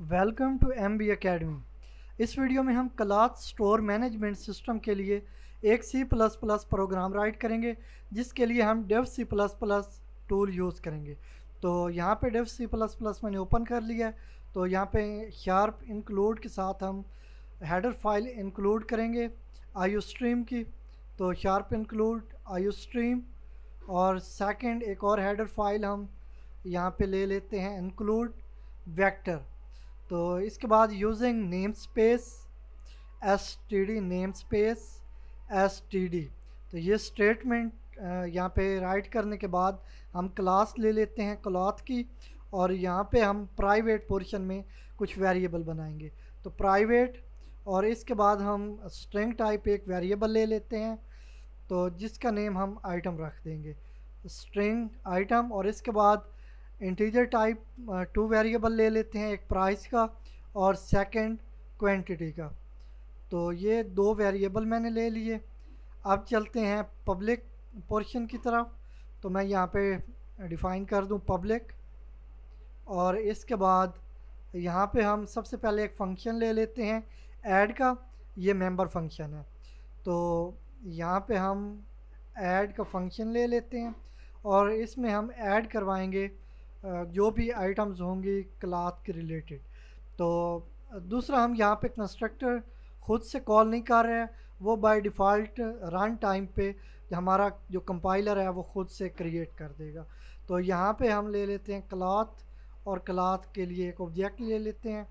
welcome to M B academy इस video में हम क्लाथ स्टोर मैनेजमेंट सिस्टम के लिए एक C plus plus program write करेंगे जिसके लिए हम Dev C plus plus tool use करेंगे तो यहाँ पे डेव सी प्लस प्लस मैंने ओपन कर लिया है तो यहाँ पे शार्प इंक्लूड के साथ हम हेडर फाइल इंक्लूड करेंगे आयु स्ट्रीम की तो शार्प इंक्लूड आयु स्ट्रीम और सेकेंड एक और हेडर फाइल हम यहाँ पर ले लेते हैं इंक्लूड वैक्टर तो इसके बाद using namespace s t d namespace s t d तो ये स्टेटमेंट यहाँ पे राइट करने के बाद हम क्लास ले लेते हैं क्लॉथ की और यहाँ पे हम प्राइवेट पोर्शन में कुछ वेरिएबल बनाएंगे तो प्राइवेट और इसके बाद हम स्ट्रिंग टाइप एक वेरिएबल ले लेते हैं तो जिसका नेम हम आइटम रख देंगे स्ट्रिंग आइटम और इसके बाद इंटीजर टाइप टू वेरिएबल ले लेते हैं एक प्राइस का और सेकंड क्वांटिटी का तो ये दो वेरिएबल मैंने ले लिए अब चलते हैं पब्लिक पोर्शन की तरफ तो मैं यहाँ पे डिफ़ाइन कर दूँ पब्लिक और इसके बाद यहाँ पे हम सबसे पहले एक फ़ंक्शन ले लेते हैं ऐड का ये मेंबर फंक्शन है तो यहाँ पे हम ऐड का फंक्शन ले लेते हैं और इसमें हम ऐड करवाएंगे जो भी आइटम्स होंगी क्लाथ के रिलेटेड तो दूसरा हम यहाँ पे कंस्ट्रक्टर ख़ुद से कॉल नहीं कर रहे हैं वो बाय डिफ़ॉल्ट रन टाइम पे हमारा जो कंपाइलर है वो ख़ुद से क्रिएट कर देगा तो यहाँ पे हम ले लेते हैं क्लाथ और क्लाथ के लिए एक ऑब्जेक्ट ले लेते हैं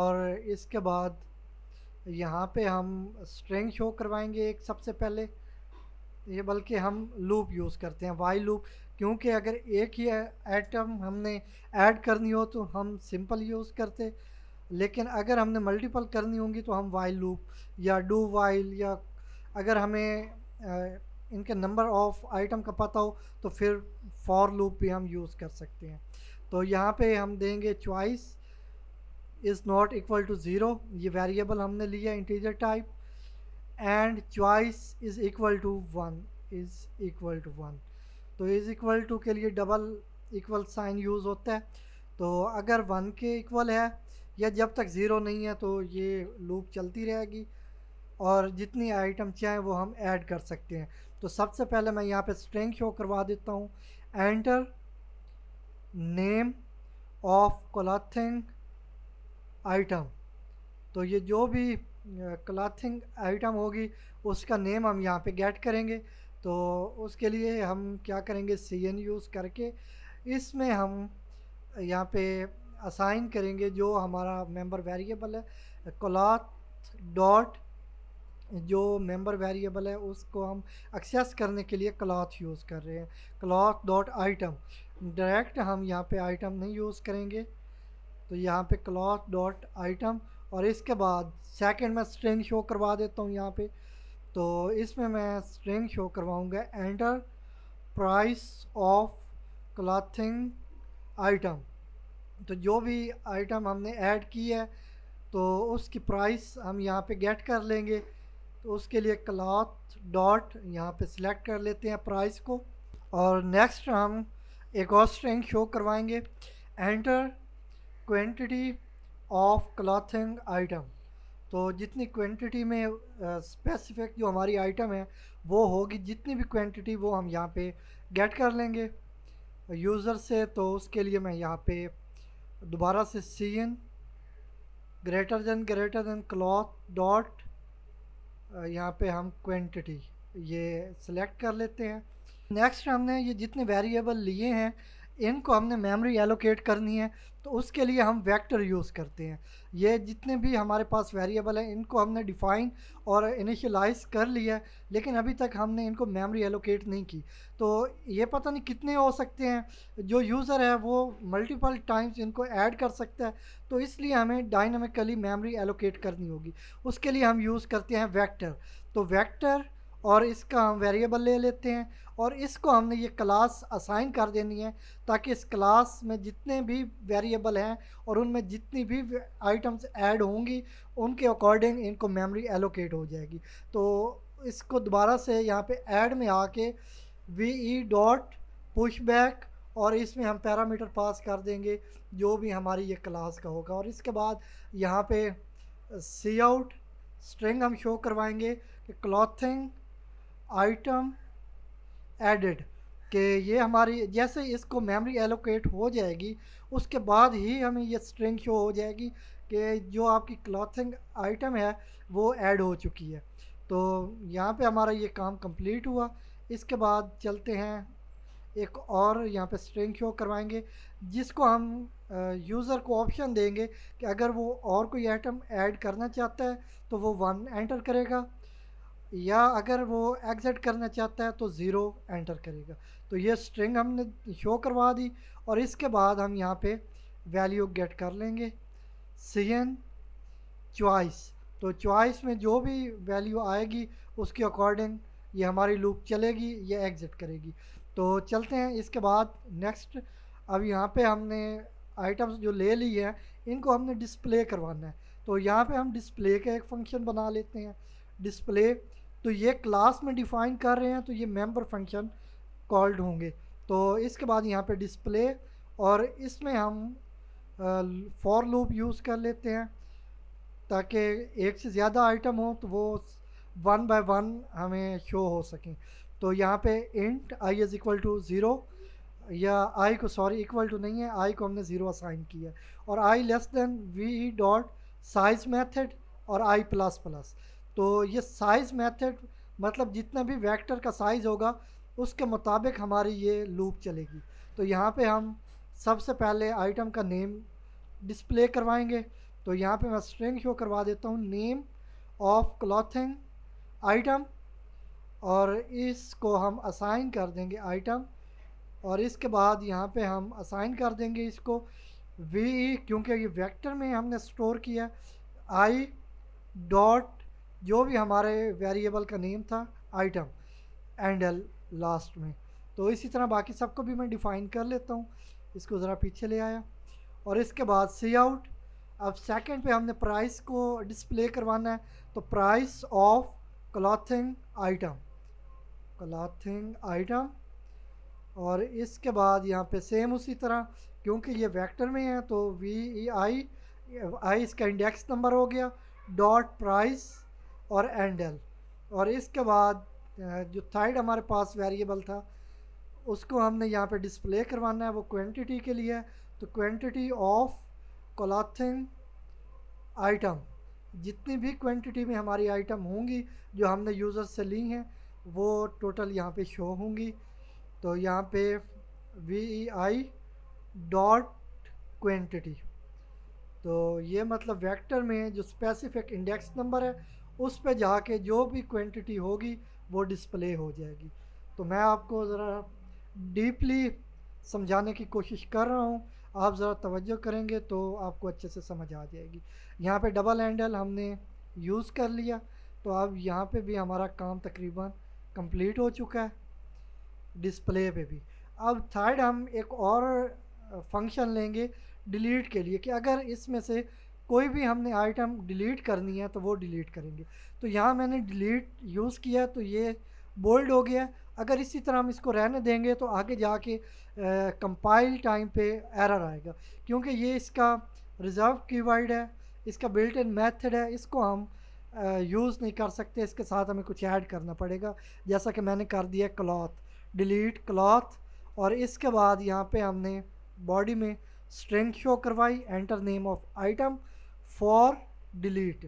और इसके बाद यहाँ पे हम स्ट्रिंग शो करवाएंगे एक सबसे पहले ये बल्कि हम लूप यूज़ करते हैं वाई लूप क्योंकि अगर एक ही आइटम हमने ऐड करनी हो तो हम सिंपल यूज़ करते लेकिन अगर हमने मल्टीपल करनी होंगी तो हम वाइल लूप या डू वाइल या अगर हमें इनके नंबर ऑफ आइटम का पता हो तो फिर फॉर लूप भी हम यूज़ कर सकते हैं तो यहाँ पे हम देंगे choice is not equal to zero ये वेरिएबल हमने लिया integer type and choice is equal to one is equal to one तो इज़ इक्वल टू के लिए डबल इक्वल साइन यूज़ होता है तो अगर वन के इक्वल है या जब तक ज़ीरो नहीं है तो ये लूप चलती रहेगी और जितनी आइटम चाहें वो हम ऐड कर सकते हैं तो सबसे पहले मैं यहाँ पे स्ट्रिंग शो करवा देता हूँ enter name of clothing item तो ये जो भी क्लॉथिंग आइटम होगी उसका नेम हम यहाँ पे गेट करेंगे तो उसके लिए हम क्या करेंगे सी एन यूज़ करके इसमें हम यहाँ पे असाइन करेंगे जो हमारा मेंबर वेरिएबल है क्लॉथ डॉट जो मेंबर वेरिएबल है उसको हम एक्सेस करने के लिए क्लॉथ यूज़ कर रहे हैं क्लॉथ डॉट आइटम डायरेक्ट हम यहाँ पे आइटम नहीं यूज़ करेंगे तो यहाँ पे क्लॉथ डॉट आइटम और इसके बाद सेकंड में स्ट्रिंग शो करवा देता हूँ यहाँ पर तो इसमें मैं स्ट्रिंग शो करवाऊँगा enter price of clothing item तो जो भी आइटम हमने ऐड की है तो उसकी प्राइस हम यहाँ पे गेट कर लेंगे तो उसके लिए क्लॉथ डॉट यहाँ पे सिलेक्ट कर लेते हैं प्राइस को और नेक्स्ट हम एक और स्ट्रिंग शो करवाएंगे enter quantity of clothing item तो जितनी क्वांटिटी में स्पेसिफिक जो हमारी आइटम है वो होगी जितनी भी क्वांटिटी वो हम यहाँ पे गेट कर लेंगे यूज़र से तो उसके लिए मैं यहाँ पे दोबारा से cin greater than greater than cloth dot यहाँ पे हम क्वांटिटी ये सिलेक्ट कर लेते हैं नेक्स्ट हमने ये जितने वेरिएबल लिए हैं इनको हमने मेमोरी एलोकेट करनी है तो उसके लिए हम वेक्टर यूज़ करते हैं ये जितने भी हमारे पास वेरिएबल हैं इनको हमने डिफ़ाइन और इनिशलाइज कर लिया है लेकिन अभी तक हमने इनको मेमोरी एलोकेट नहीं की तो ये पता नहीं कितने हो सकते हैं जो यूज़र है वो मल्टीपल टाइम्स इनको ऐड कर सकता है तो इसलिए हमें डायनमिकली मेमोरी एलोकेट करनी होगी उसके लिए हम यूज़ करते हैं वैक्टर तो वैक्टर और इसका हम वेरिएबल ले लेते हैं और इसको हमने ये क्लास असाइन कर देनी है ताकि इस क्लास में जितने भी वेरिएबल हैं और उनमें जितनी भी आइटम्स ऐड होंगी उनके अकॉर्डिंग इनको मेमोरी एलोकेट हो जाएगी तो इसको दोबारा से यहाँ पे ऐड में आके V E dot push back और इसमें हम पैरामीटर पास कर देंगे जो भी हमारी ये क्लास का होगा और इसके बाद यहाँ पे सी आउट स्ट्रिंग हम शो करवाएंगे कि क्लॉथिंग आइटम एडेड कि ये हमारी जैसे इसको मेमोरी एलोकेट हो जाएगी उसके बाद ही हमें ये स्ट्रिंग शो हो जाएगी कि जो आपकी क्लॉथिंग आइटम है वो ऐड हो चुकी है तो यहाँ पे हमारा ये काम कंप्लीट हुआ इसके बाद चलते हैं एक और यहाँ पे स्ट्रिंग शो करवाएंगे जिसको हम यूज़र को ऑप्शन देंगे कि अगर वो और कोई आइटम ऐड करना चाहता है तो वो वन एंटर करेगा या अगर वो एग्ज़िट करना चाहता है तो ज़ीरो एंटर करेगा तो ये स्ट्रिंग हमने शो करवा दी और इसके बाद हम यहाँ पे वैल्यू गेट कर लेंगे सी एन चॉइस तो चॉइस में जो भी वैल्यू आएगी उसके अकॉर्डिंग ये हमारी लूप चलेगी ये एग्ज़िट करेगी तो चलते हैं इसके बाद नेक्स्ट अब यहाँ पे हमने आइटम्स जो ले ली हैं इनको हमने डिस्प्ले करवाना है तो यहाँ पे हम डिस्प्ले का एक फंक्शन बना लेते हैं डिस्प्ले तो ये क्लास में डिफाइन कर रहे हैं तो ये मेंबर फंक्शन कॉल्ड होंगे तो इसके बाद यहाँ पे डिस्प्ले और इसमें हम फॉर लूप यूज़ कर लेते हैं ताकि एक से ज़्यादा आइटम हो तो वो वन बाय वन हमें शो हो सकें तो यहाँ पे int I is equal to zero या आई को सॉरी इक्वल टू नहीं है आई को हमने ज़ीरो असाइन किया और I less than V dot size method और आई प्लस प्लस तो ये साइज़ मेथड मतलब जितना भी वेक्टर का साइज़ होगा उसके मुताबिक हमारी ये लूप चलेगी तो यहाँ पे हम सबसे पहले आइटम का नेम डिस्प्ले करवाएंगे तो यहाँ पे मैं स्ट्रिंग शो करवा देता हूँ नेम ऑफ क्लॉथिंग आइटम और इसको हम असाइन कर देंगे आइटम और इसके बाद यहाँ पे हम असाइन कर देंगे इसको वी e, क्योंकि ये वेक्टर में हमने स्टोर किया आई डॉट जो भी हमारे वेरिएबल का नेम था आइटम एंडल लास्ट में तो इसी तरह बाकी सबको भी मैं डिफ़ाइन कर लेता हूँ इसको ज़रा पीछे ले आया और इसके बाद सी आउट अब सेकंड पे हमने प्राइस को डिस्प्ले करवाना है तो price of clothing item clothing item और इसके बाद यहाँ पे सेम उसी तरह क्योंकि ये वेक्टर में है तो वी ई आई आई इसका इंडेक्स नंबर हो गया डॉट प्राइस और एंडल और इसके बाद जो साइड हमारे पास वेरिएबल था उसको हमने यहाँ पे डिस्प्ले करवाना है वो क्वांटिटी के लिए तो क्वांटिटी ऑफ क्लॉथिंग आइटम जितनी भी क्वांटिटी में हमारी आइटम होंगी जो हमने यूज़र से ली हैं वो टोटल यहाँ पे शो होंगी तो यहाँ पे V E I dot quantity तो ये मतलब वेक्टर में जो स्पेसिफिक इंडेक्स नंबर है उस पे जाके जो भी क्वांटिटी होगी वो डिस्प्ले हो जाएगी तो मैं आपको ज़रा डीपली समझाने की कोशिश कर रहा हूँ आप ज़रा तवज्जो करेंगे तो आपको अच्छे से समझ आ जाएगी यहाँ पे डबल हैंडल हमने यूज़ कर लिया तो अब यहाँ पे भी हमारा काम तकरीबन कंप्लीट हो चुका है डिस्प्ले पे भी अब थर्ड हम एक और फंक्शन लेंगे डिलीट के लिए कि अगर इसमें से कोई भी हमने आइटम डिलीट करनी है तो वो डिलीट करेंगे तो यहाँ मैंने डिलीट यूज़ किया तो ये बोल्ड हो गया अगर इसी तरह हम इसको रहने देंगे तो आगे जाके कंपाइल टाइम पे एरर आएगा क्योंकि ये इसका रिज़र्व कीवर्ड है इसका बिल्ट इन मेथड है इसको हम यूज़ नहीं कर सकते इसके साथ हमें कुछ ऐड करना पड़ेगा जैसा कि मैंने कर दिया क्लॉथ डिलीट क्लॉथ और इसके बाद यहाँ पे हमने बॉडी में स्ट्रेंथ शो करवाई enter name of item for delete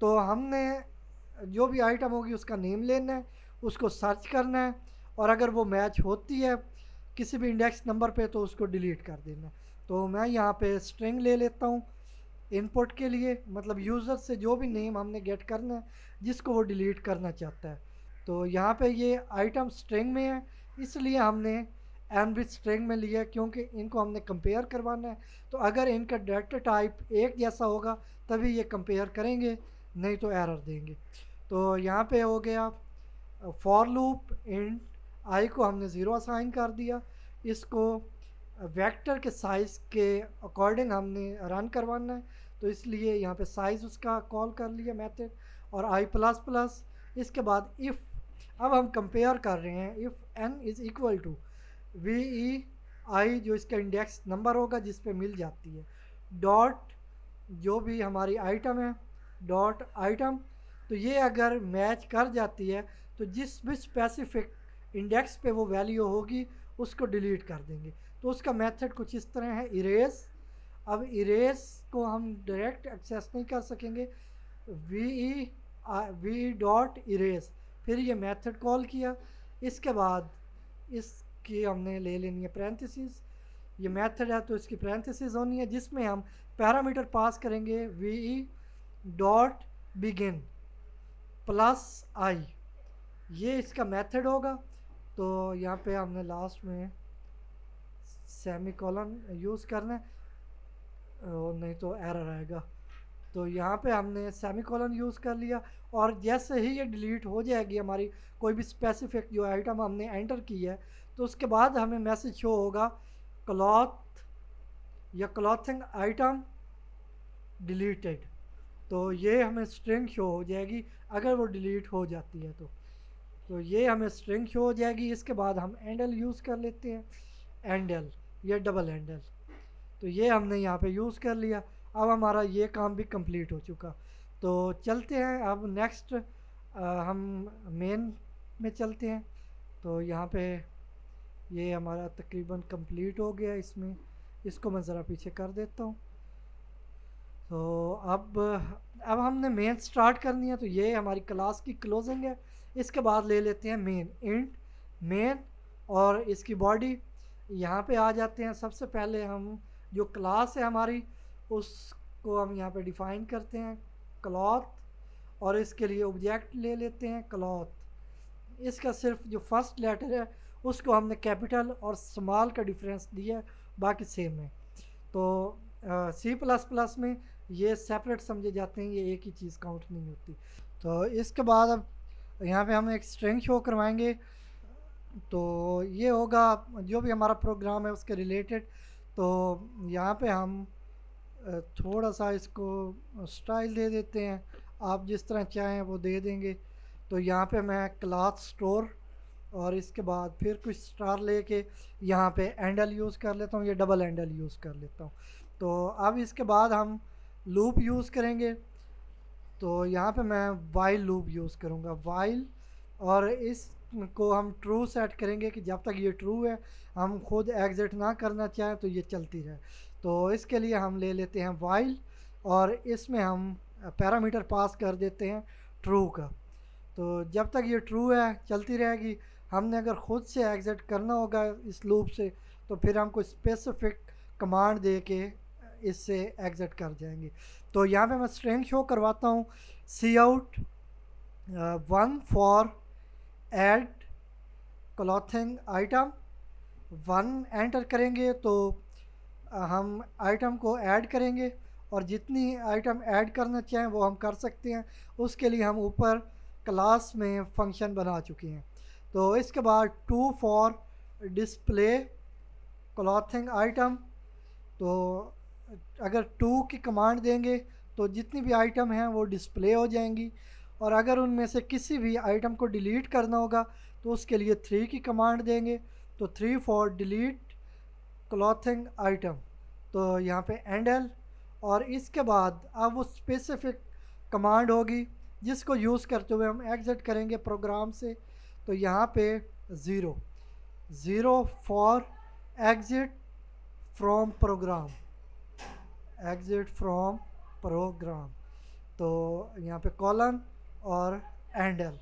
तो हमने जो भी आइटम होगी उसका नेम लेना है उसको सर्च करना है और अगर वो मैच होती है किसी भी इंडेक्स नंबर पे तो उसको डिलीट कर देना तो मैं यहाँ पे स्ट्रिंग ले लेता हूँ इनपुट के लिए मतलब यूज़र से जो भी नेम हमने गेट करना है जिसको वो डिलीट करना चाहता है तो यहाँ पे ये आइटम स्ट्रिंग में है इसलिए हमने एम विथ स्ट्रिंग में लिया क्योंकि इनको हमने कंपेयर करवाना है तो अगर इनका डाटा टाइप एक जैसा होगा तभी ये कंपेयर करेंगे नहीं तो एरर देंगे तो यहाँ पे हो गया फॉर लूप इन आई को हमने ज़ीरो असाइन कर दिया इसको वेक्टर के साइज़ के अकॉर्डिंग हमने रन करवाना है तो इसलिए यहाँ पे साइज़ उसका कॉल कर लिया मैथड और आई प्लस प्लस इसके बाद इफ़ अब हम कंपेयर कर रहे हैं if N is equal to V E I जो इसका इंडेक्स नंबर होगा जिस पे मिल जाती है डॉट जो भी हमारी आइटम है डॉट आइटम तो ये अगर मैच कर जाती है तो जिस भी स्पेसिफिक इंडेक्स पे वो वैल्यू होगी उसको डिलीट कर देंगे तो उसका मेथड कुछ इस तरह है इरेज अब इरेज को हम डायरेक्ट एक्सेस नहीं कर सकेंगे V E V dot erase फिर ये मेथड कॉल किया इसके बाद इस की हमने ले लेनी है पैरेंथेसिस ये मेथड है तो इसकी पैरेंथेसिस होनी है जिसमें हम पैरामीटर पास करेंगे V dot begin plus I ये इसका मेथड होगा तो यहाँ पे हमने लास्ट में सेमी कॉलन यूज़ करना है और नहीं तो एरर आएगा तो यहाँ पे हमने सेमी कॉलन यूज़ कर लिया और जैसे ही ये डिलीट हो जाएगी हमारी कोई भी स्पेसिफिक जो आइटम हमने एंटर की है तो उसके बाद हमें मैसेज शो होगा क्लॉथ या क्लॉथिंग आइटम डिलीटेड तो ये हमें स्ट्रिंग शो हो जाएगी अगर वो डिलीट हो जाती है तो तो ये हमें स्ट्रिंग शो हो जाएगी इसके बाद हम एंडल यूज़ कर लेते हैं एंडल या डबल एंडल तो ये हमने यहाँ पे यूज़ कर लिया अब हमारा ये काम भी कंप्लीट हो चुका तो चलते हैं अब नेक्स्ट हम मेन में चलते हैं तो यहाँ पे ये हमारा तकरीबन कंप्लीट हो गया इसमें इसको मैं ज़रा पीछे कर देता हूँ तो अब अब हमने मेन स्टार्ट करनी है तो ये हमारी क्लास की क्लोजिंग है इसके बाद ले लेते हैं मेन इंट मेन और इसकी बॉडी यहाँ पे आ जाते हैं सबसे पहले हम जो क्लास है हमारी उसको हम यहाँ पे डिफ़ाइन करते हैं क्लॉथ और इसके लिए ऑब्जेक्ट ले लेते हैं क्लॉथ इसका सिर्फ जो फर्स्ट लेटर है उसको हमने कैपिटल और स्मॉल का डिफरेंस दिया बाकी सेम है तो सी प्लस प्लस में ये सेपरेट समझे जाते हैं ये एक ही चीज़ काउंट नहीं होती तो इसके बाद अब यहाँ पे हम एक स्ट्रिंग शो करवाएंगे तो ये होगा जो भी हमारा प्रोग्राम है उसके रिलेटेड तो यहाँ पे हम थोड़ा सा इसको स्टाइल दे देते हैं आप जिस तरह चाहें वो दे देंगे तो यहाँ पे मैं क्लाथ स्टोर और इसके बाद फिर कुछ स्टार लेके यहाँ पे एंडल यूज़ कर लेता हूँ ये डबल एंडल यूज़ कर लेता हूँ तो अब इसके बाद हम लूप यूज़ करेंगे तो यहाँ पे मैं वाइल लूप यूज़ करूँगा वाइल और इस को हम ट्रू सेट करेंगे कि जब तक ये ट्रू है हम खुद एग्ज़िट ना करना चाहें तो ये चलती रहे तो इसके लिए हम ले लेते हैं वाइल और इसमें हम पैरामीटर पास कर देते हैं ट्रू का तो जब तक ये ट्रू है चलती रहेगी हमने अगर ख़ुद से एग्ज़िट करना होगा इस लूप से तो फिर हमको स्पेसिफिक कमांड दे के इससे एग्ज़िट कर जाएंगे तो यहाँ पे मैं स्ट्रिंग शो करवाता हूँ cout one for add clothing item one enter करेंगे तो uh, हम आइटम को ऐड करेंगे और जितनी आइटम ऐड करना चाहें वो हम कर सकते हैं उसके लिए हम ऊपर क्लास में फंक्शन बना चुके हैं तो इसके बाद two for display clothing item तो अगर टू की कमांड देंगे तो जितनी भी आइटम हैं वो डिस्प्ले हो जाएंगी और अगर उनमें से किसी भी आइटम को डिलीट करना होगा तो उसके लिए थ्री की कमांड देंगे तो three for delete clothing item तो यहाँ पे एंड एल और इसके बाद अब वो स्पेसिफिक कमांड होगी जिसको यूज़ करते हुए हम एग्ज़िट करेंगे प्रोग्राम से तो यहाँ पे zero zero for exit from program exit from program तो यहाँ पे कॉलन और एंडल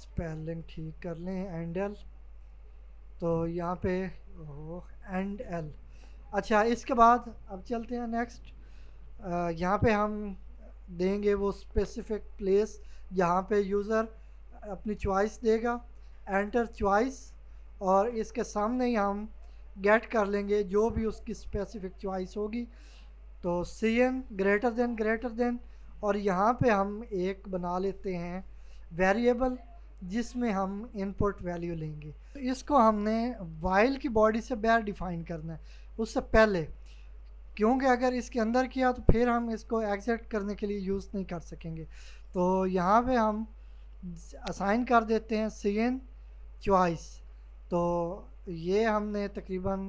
स्पेलिंग ठीक कर लें एंडल तो यहाँ पे एंड एल अच्छा इसके बाद अब चलते हैं नेक्स्ट यहाँ पे हम देंगे वो स्पेसिफिक प्लेस जहाँ पे यूज़र अपनी चॉइस देगा एंटर चॉइस और इसके सामने ही हम गेट कर लेंगे जो भी उसकी स्पेसिफिक चॉइस होगी तो cin greater than greater than और यहाँ पे हम एक बना लेते हैं वेरिएबल जिसमें हम इनपुट वैल्यू लेंगे तो इसको हमने वाइल की बॉडी से बैर डिफाइन करना है उससे पहले क्योंकि अगर इसके अंदर किया तो फिर हम इसको एग्जिट करने के लिए यूज़ नहीं कर सकेंगे तो यहाँ पे हम असाइन कर देते हैं सी एन चॉइस तो ये हमने तकरीबन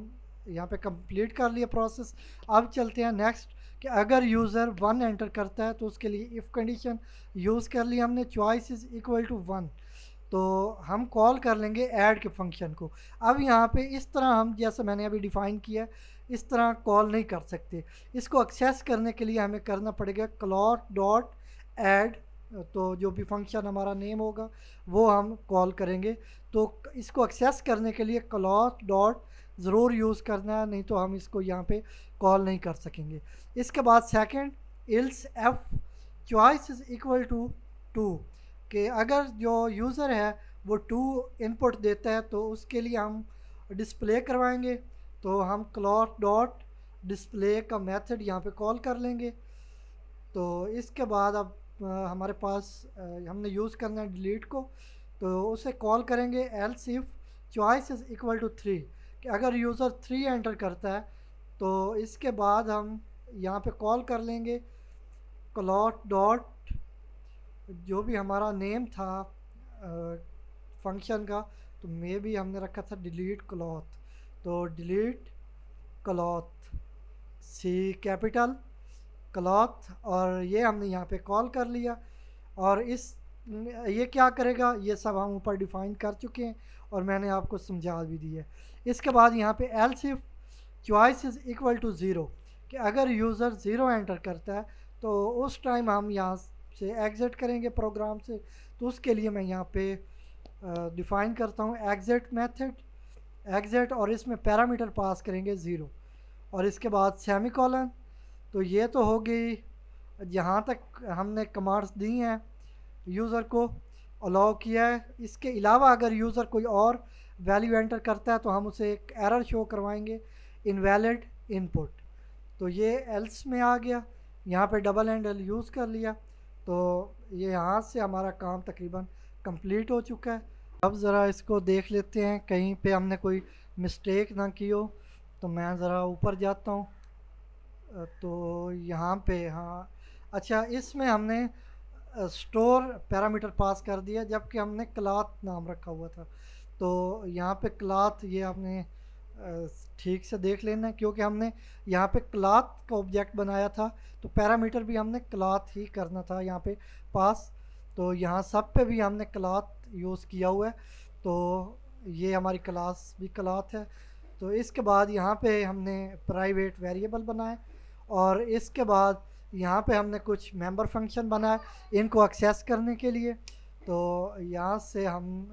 यहाँ पे कंप्लीट कर लिया प्रोसेस अब चलते हैं नेक्स्ट कि अगर यूज़र वन एंटर करता है तो उसके लिए इफ़ कंडीशन यूज़ कर ली हमने choice is equal to one तो हम कॉल कर लेंगे ऐड के फंक्शन को अब यहाँ पे इस तरह हम जैसे मैंने अभी डिफ़ाइन किया इस तरह कॉल नहीं कर सकते इसको एक्सेस करने के लिए हमें करना पड़ेगा क्लॉट डॉट ऐड तो जो भी फंक्शन हमारा नेम होगा वो हम कॉल करेंगे तो इसको एक्सेस करने के लिए क्लॉथ डॉट ज़रूर यूज़ करना है नहीं तो हम इसको यहाँ पे कॉल नहीं कर सकेंगे इसके बाद second else if choice is equal to two कि अगर जो यूज़र है वो टू इनपुट देता है तो उसके लिए हम डिस्प्ले करवाएंगे तो हम क्लॉथ डॉट डिस्प्ले का मेथड यहाँ पे कॉल कर लेंगे तो इसके बाद अब हमारे पास हमने यूज़ करना है डिलीट को तो उसे कॉल करेंगे else if choice is equal to three कि अगर यूज़र थ्री एंटर करता है तो इसके बाद हम यहाँ पे कॉल कर लेंगे क्लॉट डॉट जो भी हमारा नेम था फंक्शन का तो मे भी हमने रखा था डिलीट क्लॉथ तो delete cloth C capital cloth और ये हमने यहाँ पे कॉल कर लिया और इस ये क्या करेगा ये सब हम ऊपर डिफाइन कर चुके हैं और मैंने आपको समझा भी दी है इसके बाद यहाँ पे else if choice is equal to zero कि अगर यूज़र ज़ीरो एंटर करता है तो उस टाइम हम यहाँ से एग्ज़िट करेंगे प्रोग्राम से तो उसके लिए मैं यहाँ पे डिफ़ाइन करता हूँ एग्ज़िट मेथड एग्ज़िट और इसमें पैरामीटर पास करेंगे ज़ीरो और इसके बाद सेमी कॉलन तो ये तो हो गई जहाँ तक हमने कमांड्स दी हैं यूज़र को अलाउ किया है इसके अलावा अगर यूज़र कोई और वैल्यू एंटर करता है तो हम उसे एक एरर शो करवाएंगे इनवैलिड इनपुट तो ये एल्स में आ गया यहाँ पे डबल एंड एल यूज़ कर लिया तो ये यहाँ से हमारा काम तकरीबन कंप्लीट हो चुका है अब ज़रा इसको देख लेते हैं कहीं पे हमने कोई मिस्टेक ना की हो तो मैं ज़रा ऊपर जाता हूँ तो यहाँ पे हाँ अच्छा इसमें हमने स्टोर पैरामीटर पास कर दिया जबकि हमने क्लाथ नाम रखा हुआ था तो यहाँ पे क्लाथ ये आपने ठीक से देख लेना क्योंकि हमने यहाँ पे क्लाथ का ऑब्जेक्ट बनाया था तो पैरामीटर भी हमने क्लाथ ही करना था यहाँ पे पास तो यहाँ सब पे भी हमने क्लाथ यूज़ किया हुआ है तो ये हमारी क्लास भी क्लाथ है तो इसके बाद यहाँ पे हमने प्राइवेट वेरिएबल बनाए और इसके बाद यहाँ पे हमने कुछ मेंबर फंक्शन बनाए इनको एक्सेस करने के लिए तो यहाँ से हम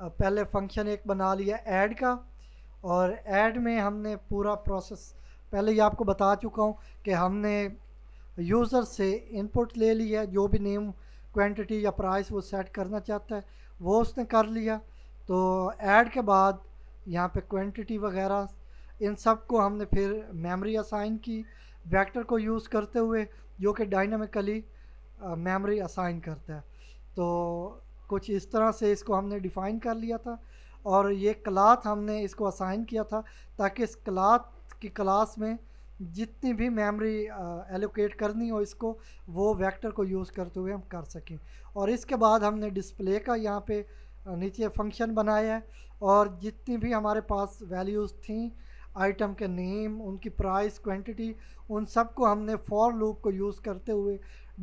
पहले फंक्शन एक बना लिया ऐड का और ऐड में हमने पूरा प्रोसेस पहले ही आपको बता चुका हूँ कि हमने यूज़र से इनपुट ले लिया जो भी नेम क्वांटिटी या प्राइस वो सेट करना चाहता है वो उसने कर लिया तो ऐड के बाद यहाँ पे क्वांटिटी वगैरह इन सब को हमने फिर मेमोरी असाइन की वेक्टर को यूज़ करते हुए जो कि डायनामिकली मेमोरी असाइन करता है तो कुछ इस तरह से इसको हमने डिफ़ाइन कर लिया था और ये क्लाथ हमने इसको असाइन किया था ताकि इस क्लाथ की क्लास में जितनी भी मेमोरी एलोकेट uh, करनी हो इसको वो वेक्टर को यूज़ करते हुए हम कर सकें और इसके बाद हमने डिस्प्ले का यहाँ पे uh, नीचे फंक्शन बनाया है और जितनी भी हमारे पास वैल्यूज़ थी आइटम के नेम उनकी प्राइस क्वांटिटी उन सब को हमने फॉर लूप को यूज़ करते हुए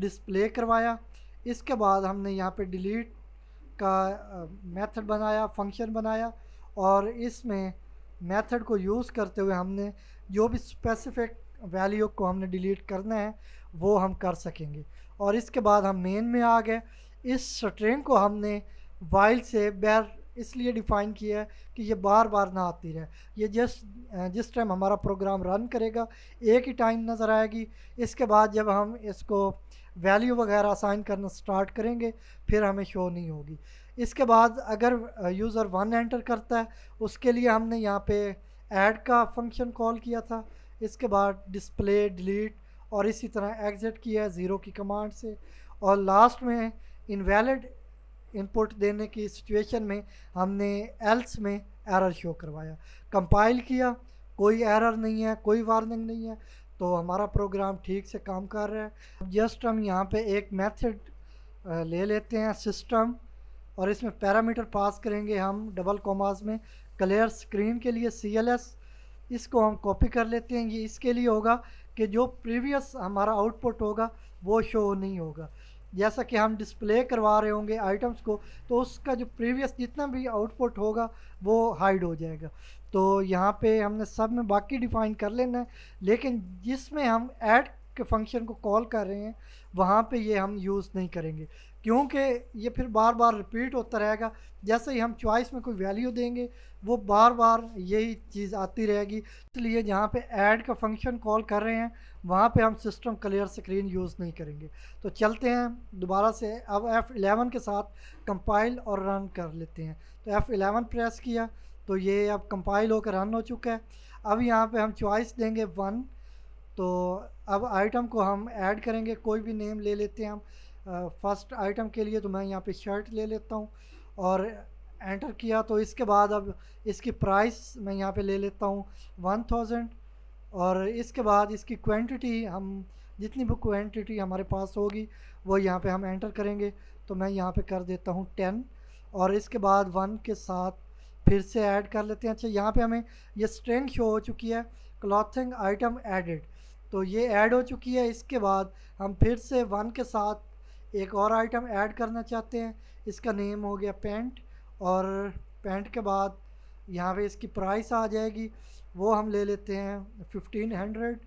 डिस्प्ले करवाया इसके बाद हमने यहाँ पे डिलीट का मेथड बनाया फंक्शन बनाया और इसमें मेथड को यूज़ करते हुए हमने जो भी स्पेसिफिक वैल्यू को हमने डिलीट करना है वो हम कर सकेंगे और इसके बाद हम मेन में आ गए इस स्ट्रिंग को हमने वाइल से बैर इसलिए डिफ़ाइन किया है कि ये बार बार ना आती रहे ये जस्ट जिस टाइम हमारा प्रोग्राम रन करेगा एक ही टाइम नज़र आएगी इसके बाद जब हम इसको वैल्यू वगैरह असाइन करना स्टार्ट करेंगे फिर हमें शो नहीं होगी इसके बाद अगर यूज़र वन एंटर करता है उसके लिए हमने यहाँ पे ऐड का फंक्शन कॉल किया था इसके बाद डिस्प्ले डिलीट और इसी तरह एग्ज़िट किया है ज़ीरो की कमांड से और लास्ट में इनवैलिड इनपुट देने की सिचुएशन में हमने एल्स में एरर शो करवाया कंपाइल किया कोई एरर नहीं है कोई वार्निंग नहीं है तो हमारा प्रोग्राम ठीक से काम कर रहा है जस्ट हम यहाँ पे एक मेथड ले लेते हैं सिस्टम और इसमें पैरामीटर पास करेंगे हम डबल कॉमास में क्लियर स्क्रीन के लिए सी एल एस इसको हम कॉपी कर लेते हैं ये इसके लिए होगा कि जो प्रीवियस हमारा आउटपुट होगा वो शो नहीं होगा जैसा कि हम डिस्प्ले करवा रहे होंगे आइटम्स को तो उसका जो प्रीवियस जितना भी आउटपुट होगा वो हाइड हो जाएगा तो यहाँ पे हमने सब में बाकी डिफ़ाइन कर लेना है लेकिन जिसमें हम ऐड के फंक्शन को कॉल कर रहे हैं वहाँ पे ये हम यूज़ नहीं करेंगे क्योंकि ये फिर बार बार रिपीट होता रहेगा जैसे ही हम चॉइस में कोई वैल्यू देंगे वो बार बार यही चीज़ आती रहेगी इसलिए जहाँ पे ऐड का फंक्शन कॉल कर रहे हैं वहाँ पे हम सिस्टम क्लियर स्क्रीन यूज़ नहीं करेंगे तो चलते हैं दोबारा से अब F11 के साथ कंपाइल और रन कर लेते हैं तो F11 प्रेस किया तो ये अब कंपाइल होकर रन हो चुका है अब यहाँ पर हम चॉइस देंगे वन तो अब आइटम को हम ऐड करेंगे कोई भी नेम ले लेते हैं हम फर्स्ट आइटम के लिए तो मैं यहाँ पे शर्ट ले लेता हूँ और एंटर किया तो इसके बाद अब इसकी प्राइस मैं यहाँ पे ले लेता हूँ वन थाउजेंड और इसके बाद इसकी क्वांटिटी हम जितनी भी क्वांटिटी हमारे पास होगी वो यहाँ पे हम एंटर करेंगे तो मैं यहाँ पे कर देता हूँ टेन और इसके बाद वन के साथ फिर से ऐड कर लेते हैं अच्छा यहाँ पे हमें ये स्ट्रेंथ शो हो चुकी है क्लॉथिंग आइटम एडेड तो ये ऐड हो चुकी है इसके बाद हम फिर से वन के साथ एक और आइटम ऐड करना चाहते हैं इसका नेम हो गया पेंट और पेंट के बाद यहाँ पे इसकी प्राइस आ जाएगी वो हम ले लेते हैं फिफ्टीन हंड्रेड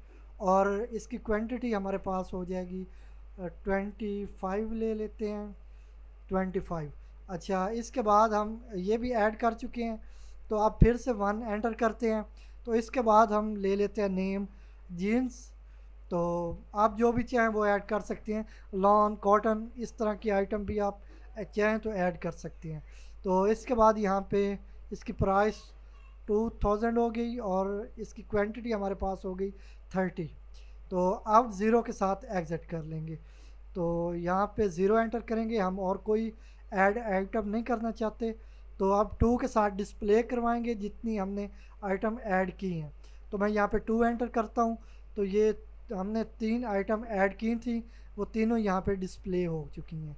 और इसकी क्वांटिटी हमारे पास हो जाएगी ट्वेंटी फाइव ले लेते हैं ट्वेंटी फाइव अच्छा इसके बाद हम ये भी ऐड कर चुके हैं तो आप फिर से वन एंटर करते हैं तो इसके बाद हम ले लेते हैं नेम जीन्स तो आप जो भी चाहें वो ऐड कर सकते हैं लॉन कॉटन इस तरह की आइटम भी आप चाहें तो ऐड कर सकते हैं तो इसके बाद यहाँ पे इसकी प्राइस टू थाउजेंड हो गई और इसकी क्वांटिटी हमारे पास हो गई थर्टी तो आप ज़ीरो के साथ एग्ज़िट कर लेंगे तो यहाँ पे ज़ीरो एंटर करेंगे हम और कोई ऐड आइटम नहीं करना चाहते तो अब टू के साथ डिस्प्ले करवाएंगे जितनी हमने आइटम ऐड की हैं तो मैं यहाँ पे टू एंटर करता हूँ तो ये तो हमने तीन आइटम ऐड की थी वो तीनों यहाँ पे डिस्प्ले हो चुकी हैं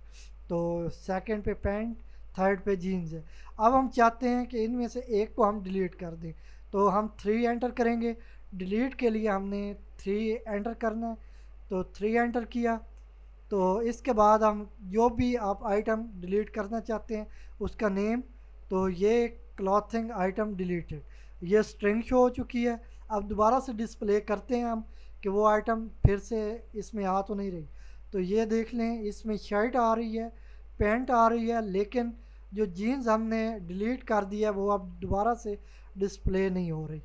तो सेकंड पे पैंट थर्ड पे जीन्स है अब हम चाहते हैं कि इनमें से एक को हम डिलीट कर दें तो हम थ्री एंटर करेंगे डिलीट के लिए हमने थ्री एंटर करना है तो थ्री एंटर किया तो इसके बाद हम जो भी आप आइटम डिलीट करना चाहते हैं उसका नेम तो ये क्लॉथिंग आइटम डिलीटेड ये स्ट्रिंग शो हो चुकी है अब दोबारा से डिस्प्ले करते हैं हम कि वो आइटम फिर से इसमें आ तो नहीं रही तो ये देख लें इसमें शर्ट आ रही है पेंट आ रही है लेकिन जो जीन्स हमने डिलीट कर दिया वो अब दोबारा से डिस्प्ले नहीं हो रही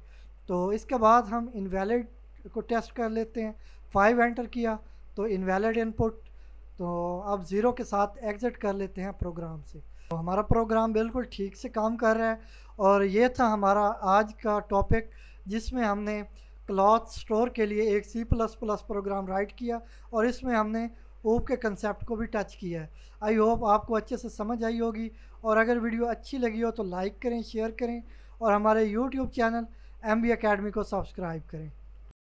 तो इसके बाद हम इनवैलिड को टेस्ट कर लेते हैं फाइव एंटर किया तो इनवैलिड इनपुट तो अब ज़ीरो के साथ एग्ज़िट कर लेते हैं प्रोग्राम से तो हमारा प्रोग्राम बिल्कुल ठीक से काम कर रहा है और ये था हमारा आज का टॉपिक जिसमें हमने क्लॉथ स्टोर के लिए एक C plus plus program write किया और इसमें हमने ऊप के कंसेप्ट को भी टच किया है आई होप आपको अच्छे से समझ आई होगी और अगर वीडियो अच्छी लगी हो तो लाइक करें शेयर करें और हमारे YouTube channel M B academy को सब्सक्राइब करें